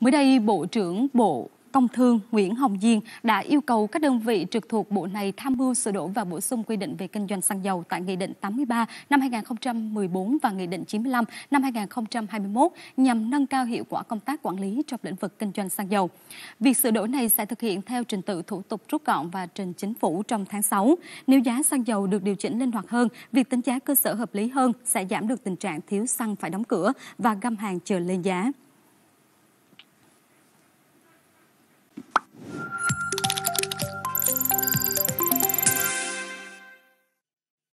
Mới đây, Bộ trưởng Bộ Công Thương Nguyễn Hồng Diên đã yêu cầu các đơn vị trực thuộc bộ này tham mưu sửa đổi và bổ sung quy định về kinh doanh xăng dầu tại Nghị định 83 năm 2014 và Nghị định 95 năm 2021 nhằm nâng cao hiệu quả công tác quản lý trong lĩnh vực kinh doanh xăng dầu. Việc sửa đổi này sẽ thực hiện theo trình tự thủ tục rút gọn và trình chính phủ trong tháng 6. Nếu giá xăng dầu được điều chỉnh linh hoạt hơn, việc tính giá cơ sở hợp lý hơn sẽ giảm được tình trạng thiếu xăng phải đóng cửa và găm hàng chờ lên giá.